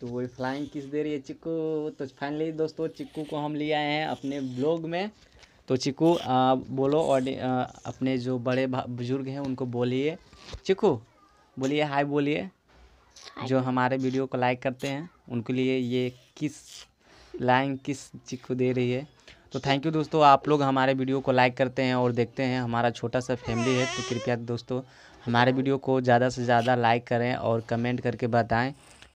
तो वही flying kiss दे रही है चिक्कू तो फाइनली दोस्तों चिक्कू को हम ले आए हैं अपने ब्लॉग में तो चिक्कू बोलो और अपने जो बड़े बुजुर्ग हैं उनको बोलिए चिक्कू बोलिए हाय बोलिए जो हमारे वीडियो को लाइक करते हैं उनके लिए ये किस लाइन किस चिक्कू दे रही है तो थैंक यू दोस्तों आप लोग हमारे वीडियो को लाइक करते हैं और देखते हैं हमारा छोटा सा फैमिली है तो कृपया दोस्तों हमारे वीडियो को ज़्यादा से ज़्यादा लाइक करें और कमेंट करके बताएँ